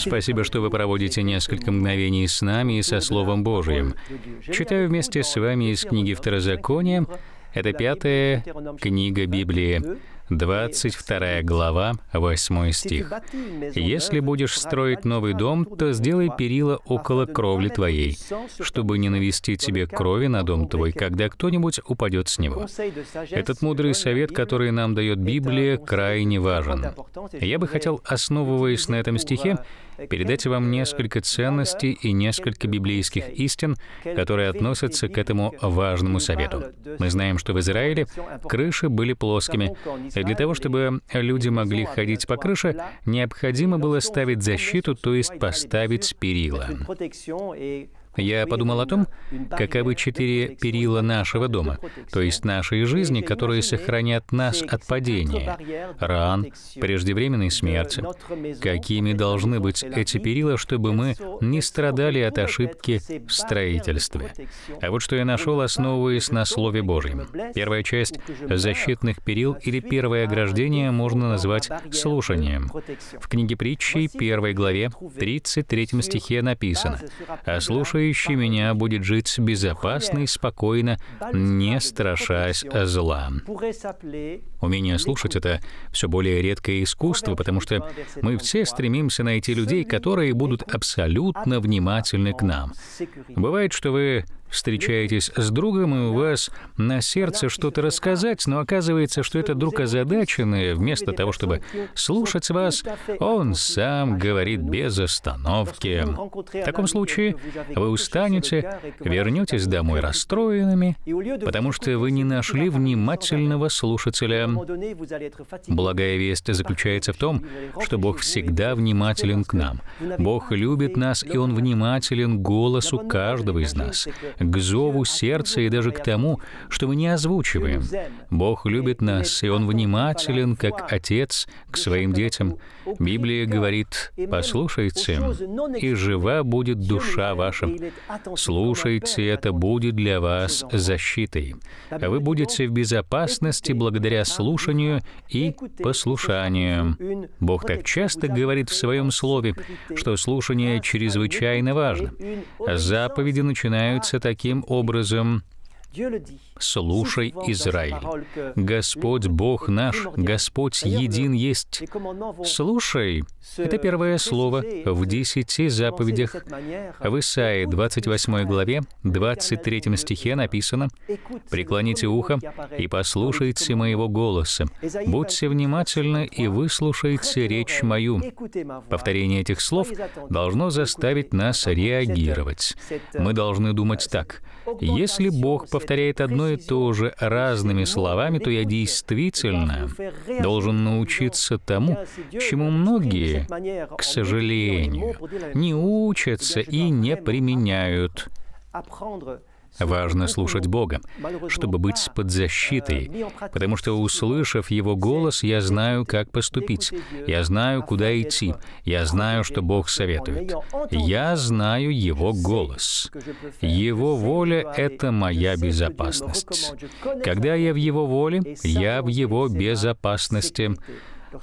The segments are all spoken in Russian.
Спасибо, что вы проводите несколько мгновений с нами и со Словом Божиим. Читаю вместе с вами из книги Второзакония. Это пятая книга Библии, 22 глава, 8 стих. «Если будешь строить новый дом, то сделай перила около кровли твоей, чтобы не навести тебе крови на дом твой, когда кто-нибудь упадет с него». Этот мудрый совет, который нам дает Библия, крайне важен. Я бы хотел, основываясь на этом стихе, передать вам несколько ценностей и несколько библейских истин, которые относятся к этому важному совету. Мы знаем, что в Израиле крыши были плоскими, и для того, чтобы люди могли ходить по крыше, необходимо было ставить защиту, то есть поставить перила. Я подумал о том, каковы четыре перила нашего дома, то есть нашей жизни, которые сохранят нас от падения, ран, преждевременной смерти. Какими должны быть эти перила, чтобы мы не страдали от ошибки в строительстве? А вот что я нашел, основываясь на Слове Божьем. Первая часть защитных перил или первое ограждение можно назвать слушанием. В книге притчи, первой главе, 33 стихе написано «А слушай слушающий меня будет жить безопасно и спокойно, не страшась зла. Умение слушать — это все более редкое искусство, потому что мы все стремимся найти людей, которые будут абсолютно внимательны к нам. Бывает, что вы встречаетесь с другом, и у вас на сердце что-то рассказать, но оказывается, что этот друг озадачен, и вместо того, чтобы слушать вас, он сам говорит без остановки. В таком случае вы устанете, вернетесь домой расстроенными, потому что вы не нашли внимательного слушателя. Благая весть заключается в том, что Бог всегда внимателен к нам. Бог любит нас, и Он внимателен к голосу каждого из нас к зову сердца и даже к тому, что мы не озвучиваем. Бог любит нас, и Он внимателен, как отец, к своим детям. Библия говорит, «Послушайте, и жива будет душа ваша. Слушайте, это будет для вас защитой. Вы будете в безопасности благодаря слушанию и послушанию». Бог так часто говорит в Своем Слове, что слушание чрезвычайно важно. Заповеди начинаются так таким образом. «Слушай, Израиль, Господь Бог наш, Господь един есть». «Слушай» — это первое слово в десяти заповедях. В Исаии 28 главе, 23 стихе написано «Преклоните ухо и послушайте моего голоса. Будьте внимательны и выслушайте речь мою». Повторение этих слов должно заставить нас реагировать. Мы должны думать так. Если Бог повторяет повторяет одно и то же разными словами, то я действительно должен научиться тому, чему многие, к сожалению, не учатся и не применяют. Важно слушать Бога, чтобы быть под защитой, потому что, услышав Его голос, я знаю, как поступить, я знаю, куда идти, я знаю, что Бог советует, я знаю Его голос. Его воля — это моя безопасность. Когда я в Его воле, я в Его безопасности.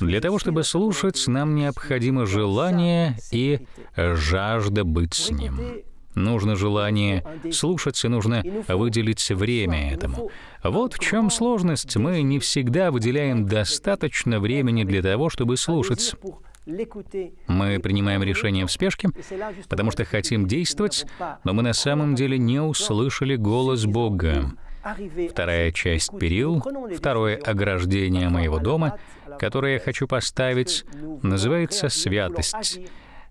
Для того, чтобы слушать, нам необходимо желание и жажда быть с Ним нужно желание слушаться, нужно выделить время этому. Вот в чем сложность. Мы не всегда выделяем достаточно времени для того, чтобы слушаться. Мы принимаем решение в спешке, потому что хотим действовать, но мы на самом деле не услышали голос Бога. Вторая часть перил, второе ограждение моего дома, которое я хочу поставить, называется «святость».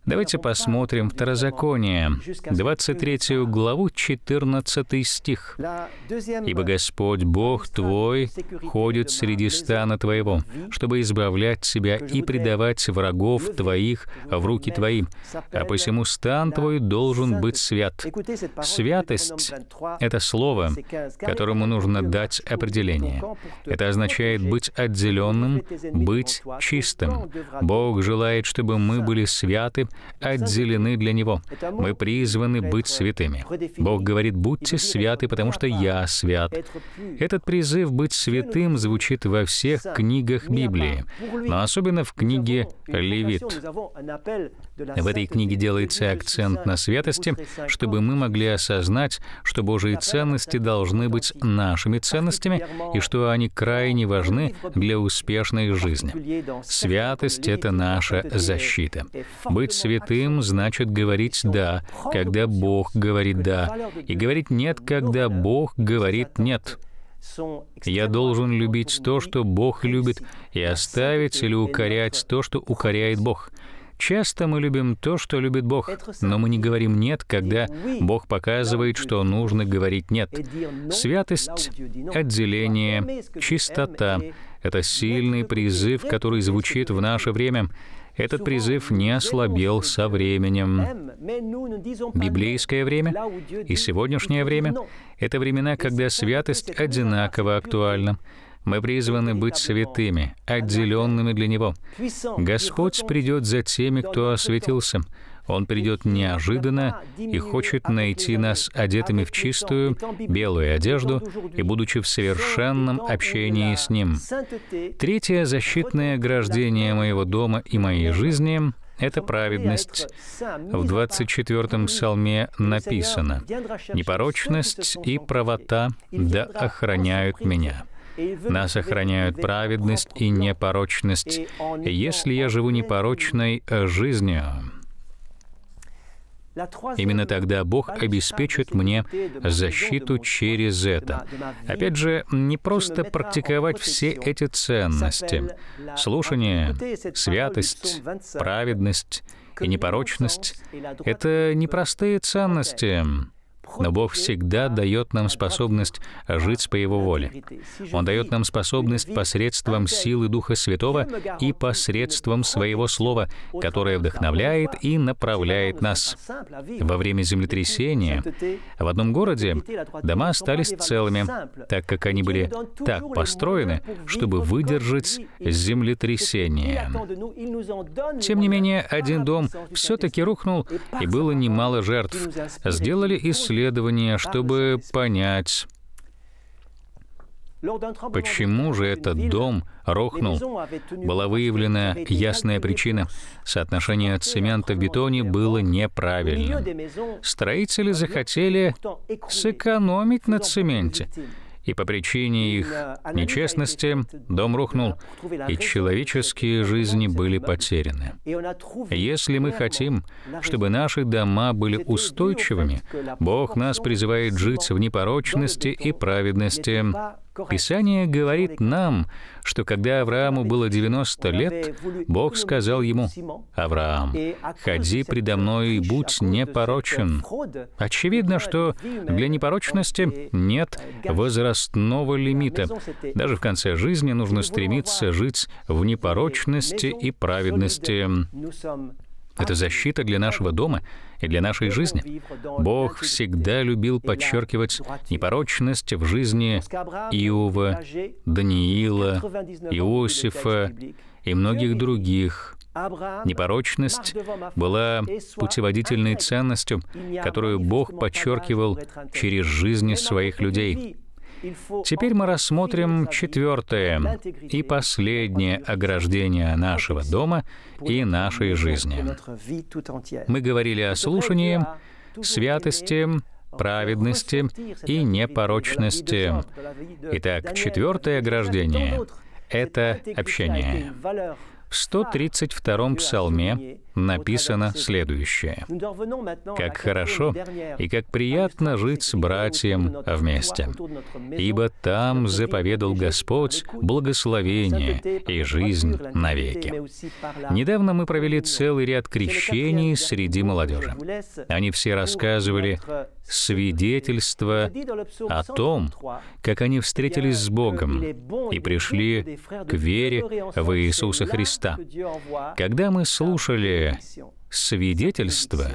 Давайте посмотрим Второзаконие, 23 главу, 14 стих. «Ибо Господь Бог твой ходит среди стана твоего, чтобы избавлять тебя и предавать врагов твоих в руки твои, а посему стан твой должен быть свят». Святость — это слово, которому нужно дать определение. Это означает быть отделенным, быть чистым. Бог желает, чтобы мы были святы, отделены для Него. Мы призваны быть святыми. Бог говорит, будьте святы, потому что я свят. Этот призыв быть святым звучит во всех книгах Библии, но особенно в книге Левит. В этой книге делается акцент на святости, чтобы мы могли осознать, что Божьи ценности должны быть нашими ценностями и что они крайне важны для успешной жизни. Святость — это наша защита. Быть святым значит говорить «да», когда Бог говорит «да», и говорить «нет», когда Бог говорит «нет». Я должен любить то, что Бог любит, и оставить или укорять то, что укоряет Бог. Часто мы любим то, что любит Бог, но мы не говорим «нет», когда Бог показывает, что нужно говорить «нет». Святость, отделение, чистота — это сильный призыв, который звучит в наше время. Этот призыв не ослабел со временем. Библейское время и сегодняшнее время — это времена, когда святость одинаково актуальна. Мы призваны быть святыми, отделенными для Него. Господь придет за теми, кто осветился. Он придет неожиданно и хочет найти нас одетыми в чистую, белую одежду и будучи в совершенном общении с Ним. Третье защитное ограждение моего дома и моей жизни — это праведность. В 24-м псалме написано «Непорочность и правота да охраняют меня». Нас охраняют праведность и непорочность. Если я живу непорочной жизнью, Именно тогда Бог обеспечит мне защиту через это. Опять же, не просто практиковать все эти ценности. Слушание, святость, праведность и непорочность — это непростые ценности. Но Бог всегда дает нам способность жить по Его воле. Он дает нам способность посредством силы Духа Святого и посредством Своего Слова, которое вдохновляет и направляет нас. Во время землетрясения в одном городе дома остались целыми, так как они были так построены, чтобы выдержать землетрясение. Тем не менее, один дом все-таки рухнул, и было немало жертв. Сделали исследование исследования, чтобы понять, Почему же этот дом рухнул? Была выявлена ясная причина. Соотношение цемента в бетоне было неправильным. Строители захотели сэкономить на цементе и по причине их нечестности дом рухнул, и человеческие жизни были потеряны. Если мы хотим, чтобы наши дома были устойчивыми, Бог нас призывает жить в непорочности и праведности, Писание говорит нам, что когда Аврааму было 90 лет, Бог сказал ему, «Авраам, ходи предо мной и будь непорочен». Очевидно, что для непорочности нет возрастного лимита. Даже в конце жизни нужно стремиться жить в непорочности и праведности. Это защита для нашего дома — и для нашей жизни. Бог всегда любил подчеркивать непорочность в жизни Иова, Даниила, Иосифа и многих других Непорочность была путеводительной ценностью, которую Бог подчеркивал через жизни своих людей. Теперь мы рассмотрим четвертое и последнее ограждение нашего дома и нашей жизни. Мы говорили о слушании, святости, праведности и непорочности. Итак, четвертое ограждение — это общение. В 132-м псалме написано следующее. «Как хорошо и как приятно жить с братьям вместе, ибо там заповедал Господь благословение и жизнь навеки». Недавно мы провели целый ряд крещений среди молодежи. Они все рассказывали свидетельство о том, как они eh встретились с Богом и пришли к вере в Иисуса Христа. Когда мы слушали Второе. Свидетельство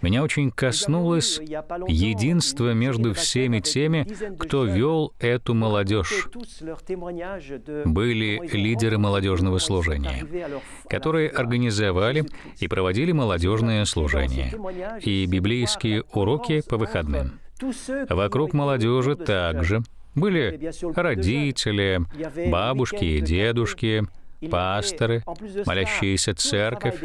меня очень коснулось единство между всеми теми, кто вел эту молодежь. Были лидеры молодежного служения, которые организовали и проводили молодежное служение и библейские уроки по выходным. Вокруг молодежи также были родители, бабушки и дедушки, пасторы, молящаяся церковь,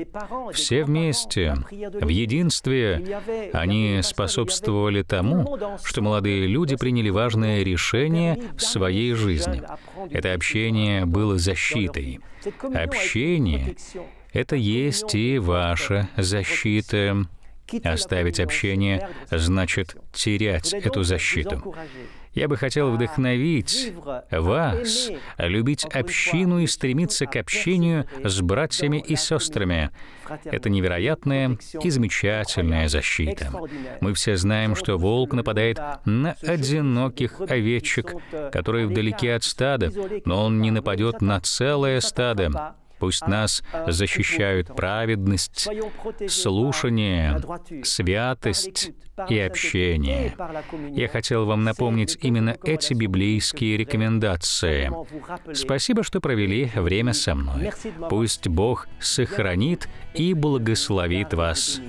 все вместе, в единстве, они способствовали тому, что молодые люди приняли важное решение в своей жизни. Это общение было защитой. Общение — это есть и ваша защита. Оставить общение значит терять эту защиту. Я бы хотел вдохновить вас любить общину и стремиться к общению с братьями и сестрами. Это невероятная и замечательная защита. Мы все знаем, что волк нападает на одиноких овечек, которые вдалеке от стада, но он не нападет на целое стадо. Пусть нас защищают праведность, слушание, святость и общение. Я хотел вам напомнить именно эти библейские рекомендации. Спасибо, что провели время со мной. Пусть Бог сохранит и благословит вас.